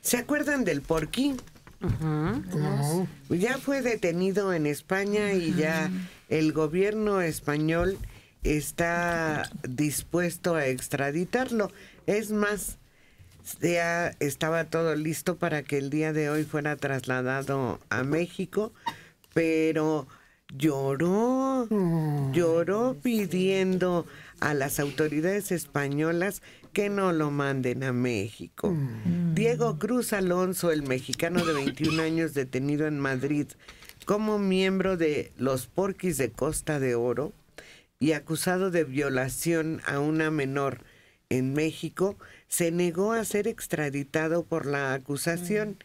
¿Se acuerdan del porquín Ya fue detenido en España y ya el gobierno español está dispuesto a extraditarlo. Es más, ya estaba todo listo para que el día de hoy fuera trasladado a México, pero lloró, mm. lloró pidiendo a las autoridades españolas que no lo manden a México. Mm. Diego Cruz Alonso, el mexicano de 21 años detenido en Madrid como miembro de los Porquis de Costa de Oro y acusado de violación a una menor en México, se negó a ser extraditado por la acusación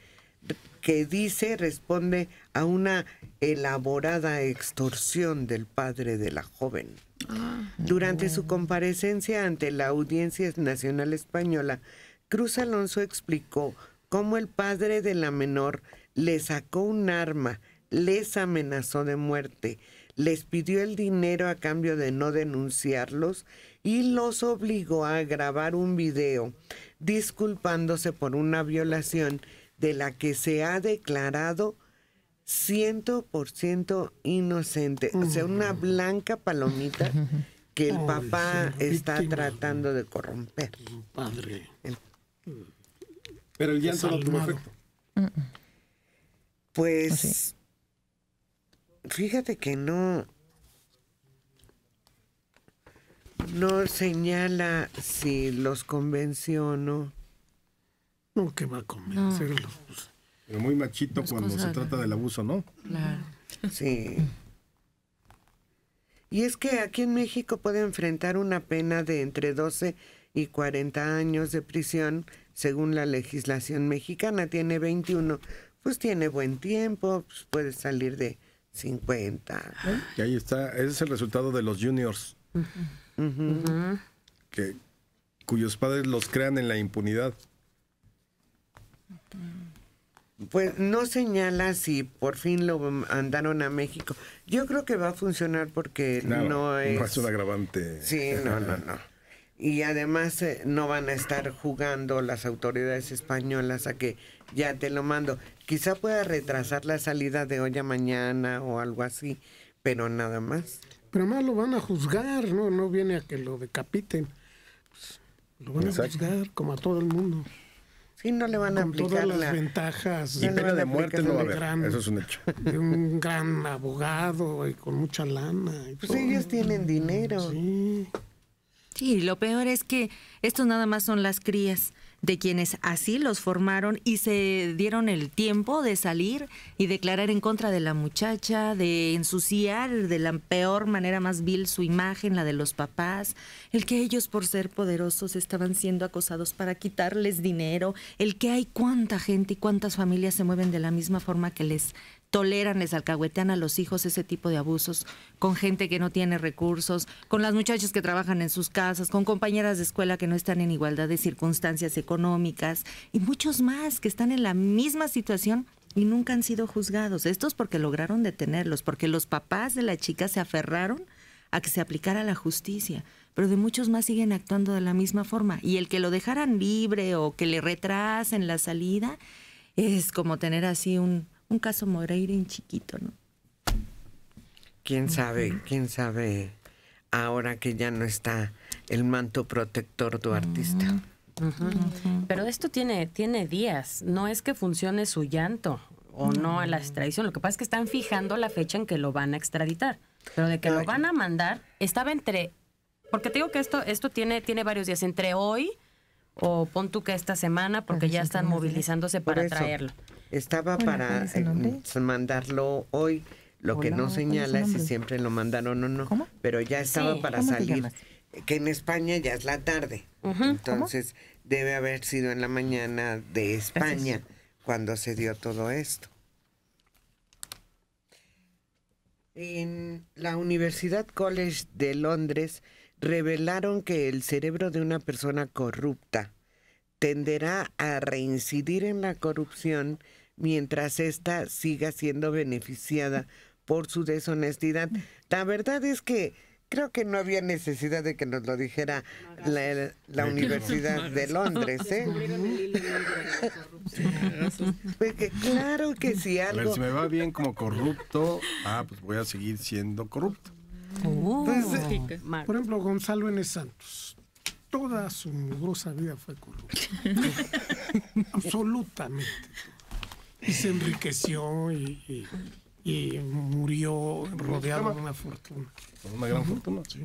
que dice responde a una elaborada extorsión del padre de la joven. Ah, Durante su comparecencia ante la Audiencia Nacional Española, Cruz Alonso explicó cómo el padre de la menor le sacó un arma, les amenazó de muerte, les pidió el dinero a cambio de no denunciarlos y los obligó a grabar un video disculpándose por una violación de la que se ha declarado 100% inocente. O sea, una blanca palomita que el papá está tratando de corromper. Padre. Pero el llanto no tuvo efecto. Pues. pues fíjate que no. No señala si los convenció o no. No, que va a convencerlos. Pues, Pero muy machito cuando se trata del abuso, ¿no? Claro. Sí. Y es que aquí en México puede enfrentar una pena de entre 12 y 40 años de prisión según la legislación mexicana. Tiene 21, pues tiene buen tiempo, pues puede salir de 50. Y ahí está, ese es el resultado de los juniors, Que, cuyos padres los crean en la impunidad. Pues no señala si por fin lo mandaron a México. Yo creo que va a funcionar porque no, no es... No es un agravante. Sí, no, no, no y además eh, no van a estar jugando las autoridades españolas a que ya te lo mando. Quizá pueda retrasar la salida de hoy a mañana o algo así, pero nada más. Pero más lo van a juzgar, no, no viene a que lo decapiten. Pues, lo van a juzgar como a todo el mundo. Sí, no le van a las ventajas. Y pena de muerte no va a haber. Eso es un hecho. De un gran abogado y con mucha lana. pues ellos tienen dinero. Sí. Sí, lo peor es que estos nada más son las crías de quienes así los formaron y se dieron el tiempo de salir y declarar en contra de la muchacha, de ensuciar de la peor manera más vil su imagen, la de los papás, el que ellos por ser poderosos estaban siendo acosados para quitarles dinero, el que hay cuánta gente y cuántas familias se mueven de la misma forma que les toleran, les alcahuetean a los hijos ese tipo de abusos con gente que no tiene recursos, con las muchachas que trabajan en sus casas, con compañeras de escuela que no están en igualdad de circunstancias económicas y muchos más que están en la misma situación y nunca han sido juzgados. Estos porque lograron detenerlos, porque los papás de la chica se aferraron a que se aplicara la justicia, pero de muchos más siguen actuando de la misma forma. Y el que lo dejaran libre o que le retrasen la salida es como tener así un, un caso Moreira en chiquito, ¿no? Quién sabe, quién sabe ahora que ya no está el manto protector tu artista. Mm. Pero esto tiene, tiene días, no es que funcione su llanto o no a la extradición, lo que pasa es que están fijando la fecha en que lo van a extraditar, pero de que lo van a mandar, estaba entre, porque te digo que esto, esto tiene, tiene varios días, entre hoy o pon tú que esta semana, porque ya están movilizándose para traerlo. Estaba para eh, mm, mandarlo hoy. Lo que no señala es, si siempre lo mandaron o no. Pero ya estaba para salir. Que en España ya es la tarde. Entonces debe haber sido en la mañana de España cuando se dio todo esto. En la Universidad College de Londres revelaron que el cerebro de una persona corrupta tenderá a reincidir en la corrupción mientras ésta siga siendo beneficiada por su deshonestidad. Mm. La verdad es que creo que no había necesidad de que nos lo dijera la, Universidad de Londres. ¿eh? Pues claro que si algo... si me va bien como corrupto, ah, pues voy a seguir siendo corrupto. Oh. Pues, eh, por ejemplo, Gonzalo N. Santos toda su mugrosa vida fue corrupto. Absolutamente. Y se enriqueció y, murió rodeado de una fortuna. Una gran fortuna, sí.